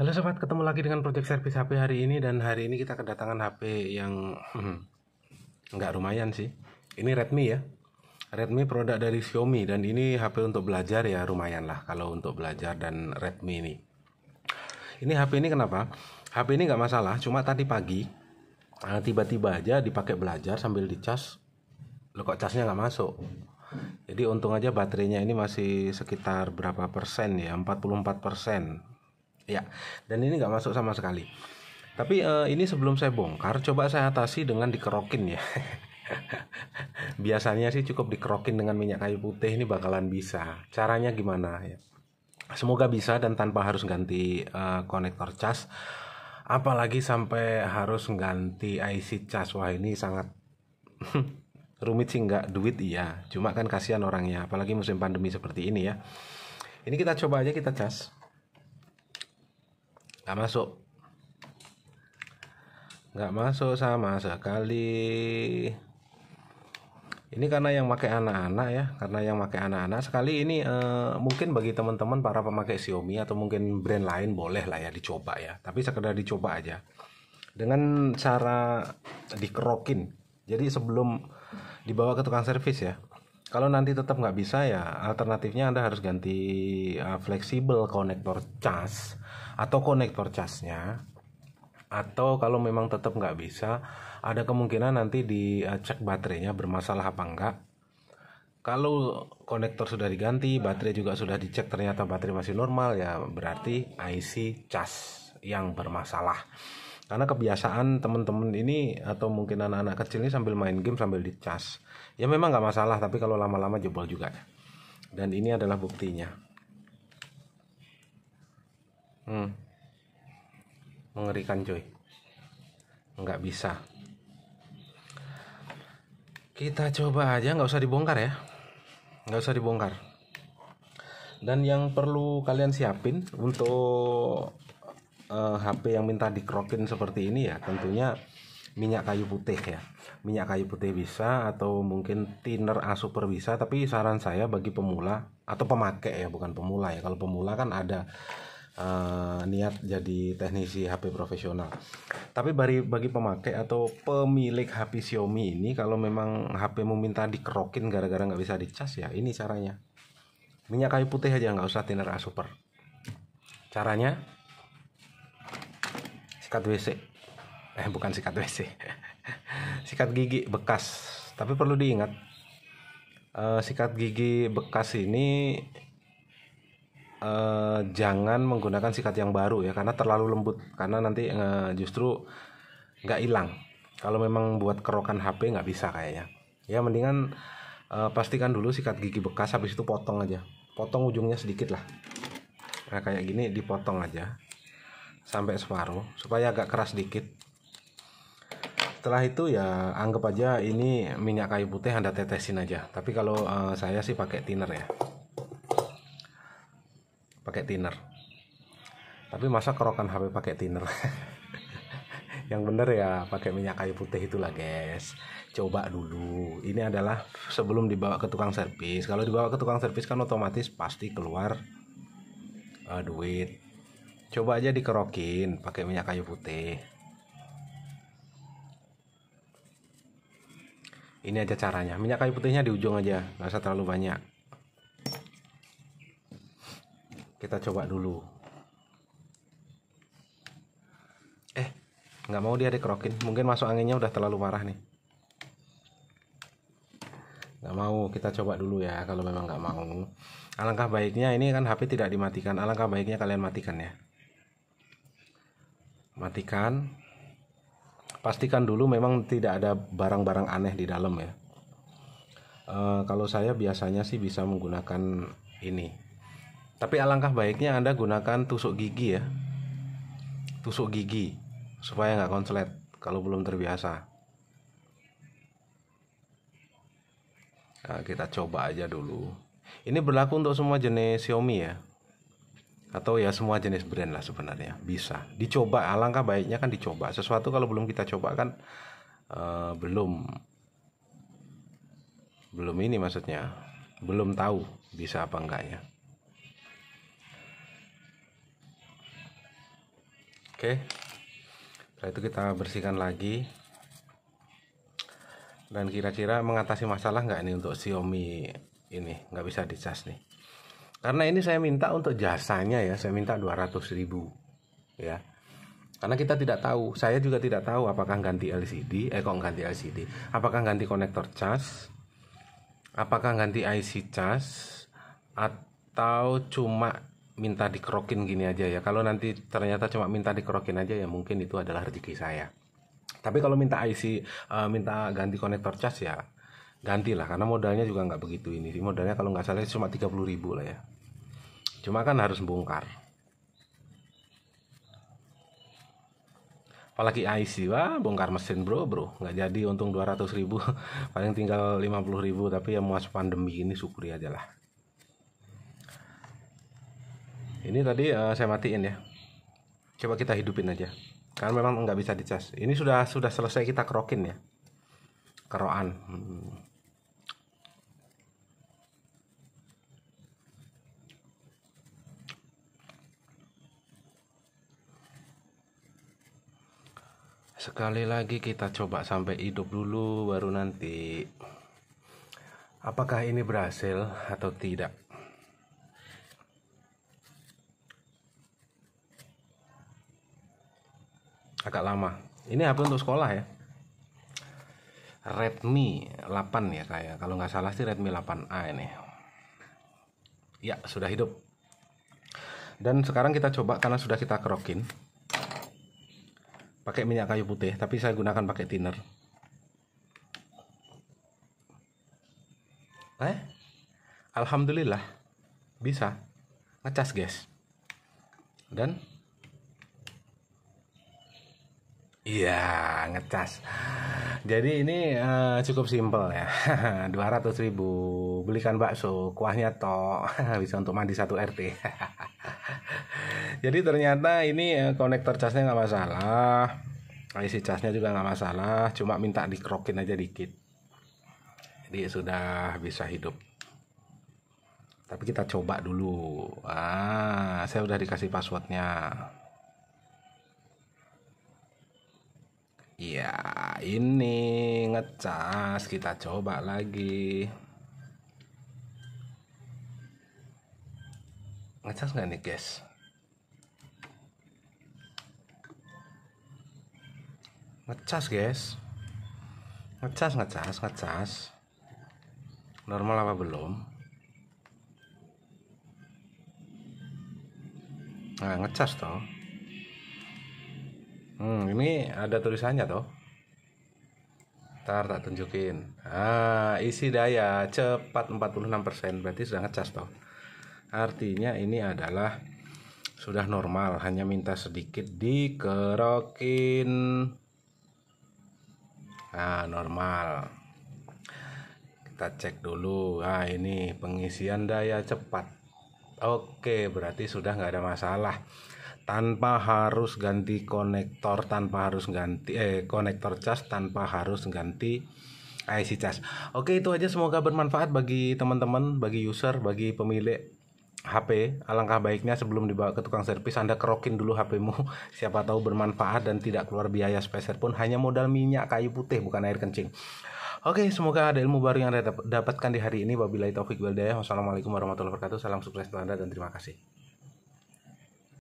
Halo sobat, ketemu lagi dengan Project Service HP hari ini dan hari ini kita kedatangan HP yang hmm, lumayan sih. Ini Redmi ya. Redmi produk dari Xiaomi dan ini HP untuk belajar ya lumayan lah kalau untuk belajar dan Redmi ini. Ini HP ini kenapa? HP ini nggak masalah, cuma tadi pagi eh, tiba-tiba aja dipakai belajar sambil dicas, lo kok casnya nggak masuk. Jadi untung aja baterainya ini masih sekitar berapa persen ya, 44 persen ya dan ini nggak masuk sama sekali tapi uh, ini sebelum saya bongkar coba saya atasi dengan dikerokin ya biasanya sih cukup dikerokin dengan minyak kayu putih ini bakalan bisa caranya gimana ya semoga bisa dan tanpa harus ganti uh, konektor cas apalagi sampai harus ganti IC cas wah ini sangat rumit sih nggak duit iya cuma kan kasihan orangnya apalagi musim pandemi seperti ini ya ini kita coba aja kita cas nggak masuk nggak masuk sama sekali ini karena yang pakai anak-anak ya karena yang pakai anak-anak sekali ini eh, mungkin bagi teman-teman para pemakai Xiaomi atau mungkin brand lain boleh lah ya dicoba ya tapi sekedar dicoba aja dengan cara dikerokin jadi sebelum dibawa ke tukang servis ya kalau nanti tetap nggak bisa ya alternatifnya anda harus ganti uh, fleksibel konektor cas atau konektor casnya atau kalau memang tetap nggak bisa ada kemungkinan nanti dicek eh, uh, baterainya bermasalah apa enggak kalau konektor sudah diganti baterai juga sudah dicek ternyata baterai masih normal ya berarti IC cas yang bermasalah karena kebiasaan teman-teman ini atau mungkin anak-anak kecil ini sambil main game sambil dicas ya memang nggak masalah tapi kalau lama-lama jebol juga ya. dan ini adalah buktinya hmm. mengerikan coy nggak bisa kita coba aja nggak usah dibongkar ya nggak usah dibongkar dan yang perlu kalian siapin untuk uh, eh, HP yang minta dikrokin seperti ini ya tentunya minyak kayu putih ya minyak kayu putih bisa atau mungkin thinner A super bisa tapi saran saya bagi pemula atau pemakai ya bukan pemula ya kalau pemula kan ada uh, niat jadi teknisi HP profesional tapi bagi bagi pemakai atau pemilik HP Xiaomi ini kalau memang HP mau minta dikerokin gara-gara nggak bisa dicas ya ini caranya minyak kayu putih aja nggak usah thinner A super caranya sikat WC eh bukan sikat WC sikat gigi bekas tapi perlu diingat uh, sikat gigi bekas ini uh, jangan menggunakan sikat yang baru ya karena terlalu lembut karena nanti uh, justru nggak hilang kalau memang buat kerokan HP nggak bisa kayaknya ya mendingan uh, pastikan dulu sikat gigi bekas habis itu potong aja potong ujungnya sedikit lah nah kayak gini dipotong aja sampai separuh supaya agak keras dikit setelah itu ya anggap aja ini minyak kayu putih anda tetesin aja tapi kalau uh, saya sih pakai thinner ya pakai thinner tapi masa kerokan HP pakai thinner yang bener ya pakai minyak kayu putih itulah guys coba dulu ini adalah sebelum dibawa ke tukang servis kalau dibawa ke tukang servis kan otomatis pasti keluar uh, duit coba aja dikerokin pakai minyak kayu putih ini aja caranya minyak kayu putihnya di ujung aja nggak usah terlalu banyak kita coba dulu eh nggak mau dia dikerokin mungkin masuk anginnya udah terlalu marah nih nggak mau kita coba dulu ya kalau memang nggak mau alangkah baiknya ini kan HP tidak dimatikan alangkah baiknya kalian matikan ya matikan pastikan dulu memang tidak ada barang-barang aneh di dalam ya e, kalau saya biasanya sih bisa menggunakan ini tapi alangkah baiknya anda gunakan tusuk gigi ya tusuk gigi supaya nggak konslet kalau belum terbiasa nah, kita coba aja dulu ini berlaku untuk semua jenis Xiaomi ya atau ya semua jenis brand lah sebenarnya bisa dicoba alangkah baiknya kan dicoba sesuatu kalau belum kita coba kan uh, belum belum ini maksudnya belum tahu bisa apa enggaknya oke setelah itu kita bersihkan lagi dan kira-kira mengatasi masalah nggak ini untuk Xiaomi ini nggak bisa dicas nih karena ini saya minta untuk jasanya ya, saya minta 200 ribu ya. Karena kita tidak tahu, saya juga tidak tahu apakah ganti LCD, eh kok ganti LCD, apakah ganti konektor charge apakah ganti IC charge atau cuma minta dikerokin gini aja ya. Kalau nanti ternyata cuma minta dikerokin aja ya mungkin itu adalah rezeki saya. Tapi kalau minta IC, uh, eh, minta ganti konektor charge ya gantilah karena modalnya juga nggak begitu ini modalnya kalau nggak salah cuma 30 ribu lah ya cuma kan harus bongkar apalagi IC wah bongkar mesin bro bro nggak jadi untung 200 ribu paling tinggal 50 ribu tapi ya mau pandemi ini syukuri aja lah ini tadi uh, saya matiin ya coba kita hidupin aja karena memang nggak bisa dicas ini sudah sudah selesai kita kerokin ya keroan hmm. sekali lagi kita coba sampai hidup dulu baru nanti apakah ini berhasil atau tidak agak lama ini HP untuk sekolah ya Redmi 8 ya kayak ya. kalau nggak salah sih Redmi 8A ini ya sudah hidup dan sekarang kita coba karena sudah kita kerokin pakai minyak kayu putih tapi saya gunakan pakai thinner eh alhamdulillah bisa ngecas guys dan iya ngecas jadi ini uh, cukup simpel ya 200 ribu belikan bakso kuahnya toh bisa untuk mandi satu RT jadi ternyata ini eh, konektor casnya nggak masalah IC casnya juga nggak masalah cuma minta dikrokin aja dikit jadi sudah bisa hidup tapi kita coba dulu ah saya udah dikasih passwordnya ya ini ngecas kita coba lagi ngecas nggak nih guys ngecas guys ngecas ngecas ngecas normal apa belum nah ngecas toh hmm, ini ada tulisannya toh ntar tak tunjukin ah isi daya cepat 46% berarti sudah ngecas toh artinya ini adalah sudah normal hanya minta sedikit dikerokin nah, normal kita cek dulu ah ini pengisian daya cepat oke berarti sudah nggak ada masalah tanpa harus ganti konektor tanpa harus ganti eh konektor cas tanpa harus ganti IC cas oke itu aja semoga bermanfaat bagi teman-teman bagi user bagi pemilik HP, alangkah baiknya sebelum dibawa ke tukang servis Anda kerokin dulu HP-mu. Siapa tahu bermanfaat dan tidak keluar biaya speser pun, hanya modal minyak kayu putih bukan air kencing. Oke, semoga ada ilmu baru yang Anda dapatkan di hari ini. Wabillahi taufik wal Wassalamualaikum warahmatullahi wabarakatuh. Salam sukses untuk Anda dan terima kasih.